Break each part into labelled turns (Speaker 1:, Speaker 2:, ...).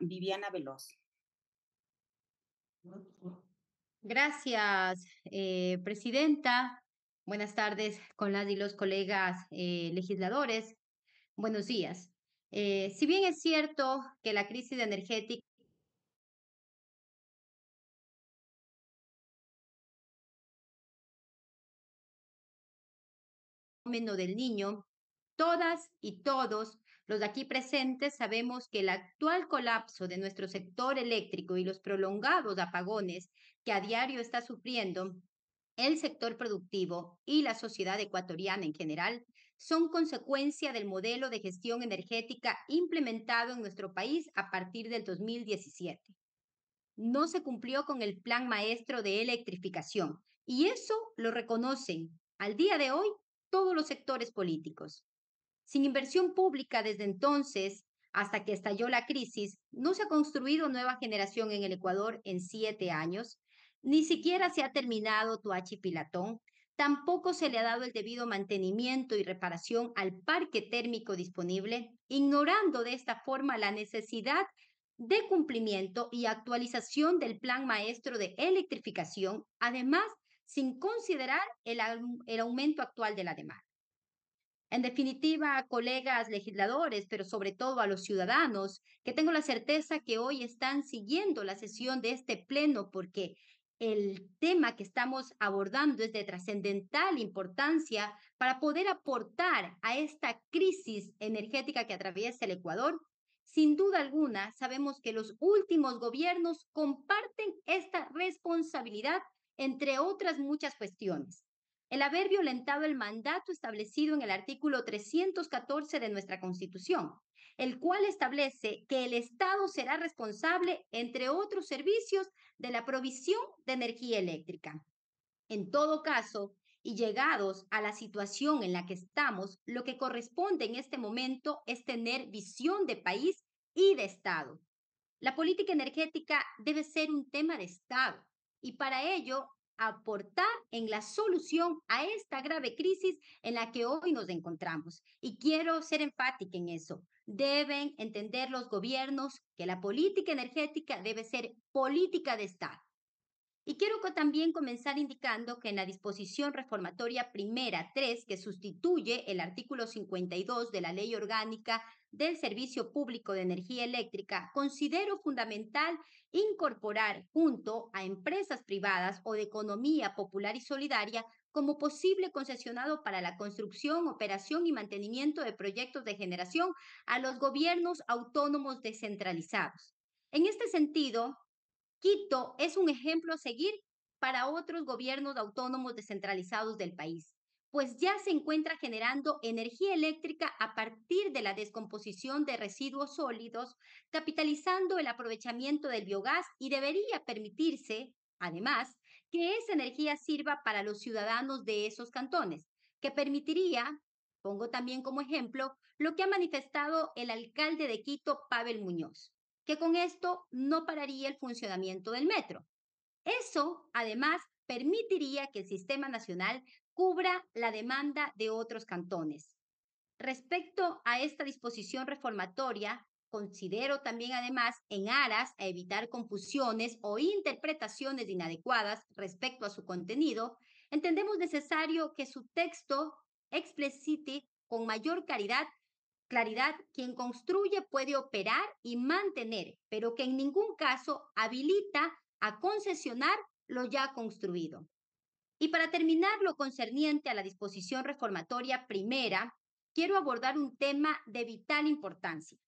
Speaker 1: Viviana Veloz. Gracias, eh, Presidenta. Buenas tardes con las y los colegas eh, legisladores. Buenos días. Eh, si bien es cierto que la crisis energética del niño Todas y todos los aquí presentes sabemos que el actual colapso de nuestro sector eléctrico y los prolongados apagones que a diario está sufriendo el sector productivo y la sociedad ecuatoriana en general son consecuencia del modelo de gestión energética implementado en nuestro país a partir del 2017. No se cumplió con el plan maestro de electrificación y eso lo reconocen al día de hoy todos los sectores políticos. Sin inversión pública desde entonces hasta que estalló la crisis, no se ha construido nueva generación en el Ecuador en siete años, ni siquiera se ha terminado Tuachi Pilatón, tampoco se le ha dado el debido mantenimiento y reparación al parque térmico disponible, ignorando de esta forma la necesidad de cumplimiento y actualización del plan maestro de electrificación, además sin considerar el, el aumento actual de la demanda. En definitiva, colegas legisladores, pero sobre todo a los ciudadanos, que tengo la certeza que hoy están siguiendo la sesión de este pleno porque el tema que estamos abordando es de trascendental importancia para poder aportar a esta crisis energética que atraviesa el Ecuador. Sin duda alguna, sabemos que los últimos gobiernos comparten esta responsabilidad, entre otras muchas cuestiones el haber violentado el mandato establecido en el artículo 314 de nuestra Constitución, el cual establece que el Estado será responsable, entre otros servicios, de la provisión de energía eléctrica. En todo caso, y llegados a la situación en la que estamos, lo que corresponde en este momento es tener visión de país y de Estado. La política energética debe ser un tema de Estado y para ello aportar en la solución a esta grave crisis en la que hoy nos encontramos. Y quiero ser enfática en eso. Deben entender los gobiernos que la política energética debe ser política de Estado y quiero también comenzar indicando que en la disposición reformatoria primera 3, que sustituye el artículo 52 de la Ley Orgánica del Servicio Público de Energía Eléctrica, considero fundamental incorporar junto a empresas privadas o de economía popular y solidaria como posible concesionado para la construcción, operación y mantenimiento de proyectos de generación a los gobiernos autónomos descentralizados. En este sentido, Quito es un ejemplo a seguir para otros gobiernos autónomos descentralizados del país, pues ya se encuentra generando energía eléctrica a partir de la descomposición de residuos sólidos, capitalizando el aprovechamiento del biogás y debería permitirse, además, que esa energía sirva para los ciudadanos de esos cantones, que permitiría, pongo también como ejemplo, lo que ha manifestado el alcalde de Quito, Pavel Muñoz que con esto no pararía el funcionamiento del metro. Eso, además, permitiría que el sistema nacional cubra la demanda de otros cantones. Respecto a esta disposición reformatoria, considero también además en aras a evitar confusiones o interpretaciones inadecuadas respecto a su contenido, entendemos necesario que su texto explicite con mayor claridad Claridad, quien construye puede operar y mantener, pero que en ningún caso habilita a concesionar lo ya construido. Y para terminar lo concerniente a la disposición reformatoria primera, quiero abordar un tema de vital importancia.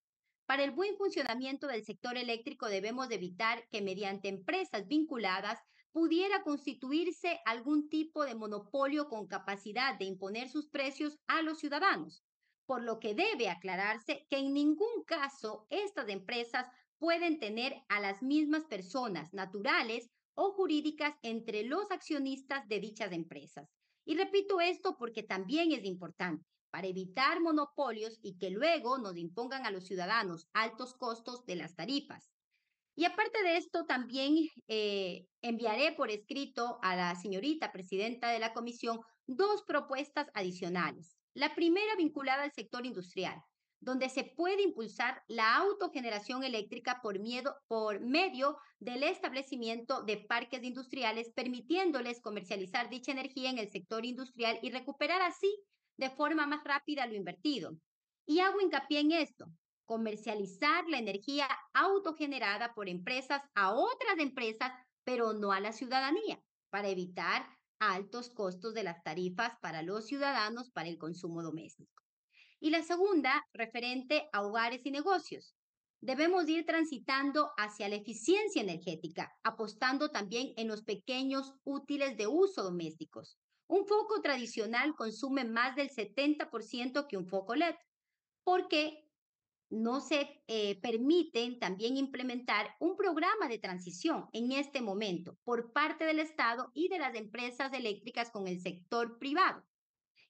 Speaker 1: Para el buen funcionamiento del sector eléctrico debemos evitar que mediante empresas vinculadas pudiera constituirse algún tipo de monopolio con capacidad de imponer sus precios a los ciudadanos por lo que debe aclararse que en ningún caso estas empresas pueden tener a las mismas personas naturales o jurídicas entre los accionistas de dichas empresas. Y repito esto porque también es importante para evitar monopolios y que luego nos impongan a los ciudadanos altos costos de las tarifas. Y aparte de esto, también eh, enviaré por escrito a la señorita presidenta de la comisión dos propuestas adicionales. La primera vinculada al sector industrial, donde se puede impulsar la autogeneración eléctrica por, medio del establecimiento de parques industriales, permitiéndoles comercializar dicha energía en el sector industrial y recuperar así de forma más rápida lo invertido. Y hago hincapié en esto, comercializar la energía autogenerada por empresas a otras empresas, pero no a la ciudadanía, para evitar altos costos de las tarifas para los ciudadanos para el consumo doméstico. Y la segunda, referente a hogares y negocios. Debemos ir transitando hacia la eficiencia energética, apostando también en los pequeños útiles de uso domésticos. Un foco tradicional consume más del 70% que un foco LED, porque no se eh, permiten también implementar un programa de transición en este momento por parte del Estado y de las empresas eléctricas con el sector privado.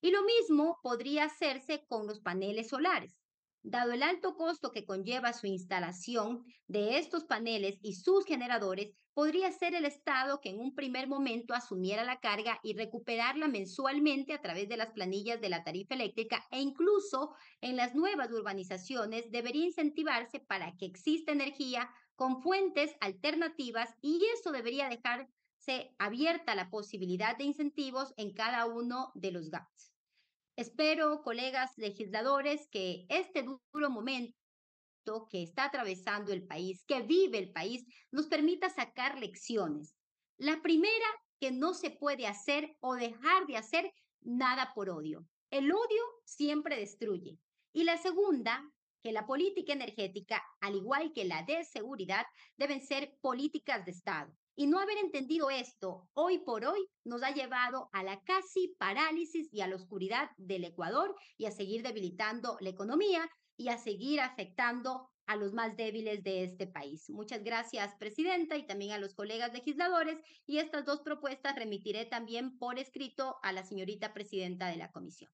Speaker 1: Y lo mismo podría hacerse con los paneles solares. Dado el alto costo que conlleva su instalación de estos paneles y sus generadores, podría ser el Estado que en un primer momento asumiera la carga y recuperarla mensualmente a través de las planillas de la tarifa eléctrica e incluso en las nuevas urbanizaciones debería incentivarse para que exista energía con fuentes alternativas y eso debería dejarse abierta la posibilidad de incentivos en cada uno de los GATS. Espero, colegas legisladores, que este duro momento que está atravesando el país, que vive el país, nos permita sacar lecciones. La primera, que no se puede hacer o dejar de hacer nada por odio. El odio siempre destruye. Y la segunda, que la política energética, al igual que la de seguridad, deben ser políticas de Estado. Y no haber entendido esto hoy por hoy nos ha llevado a la casi parálisis y a la oscuridad del Ecuador y a seguir debilitando la economía y a seguir afectando a los más débiles de este país. Muchas gracias, Presidenta, y también a los colegas legisladores. Y estas dos propuestas remitiré también por escrito a la señorita Presidenta de la Comisión.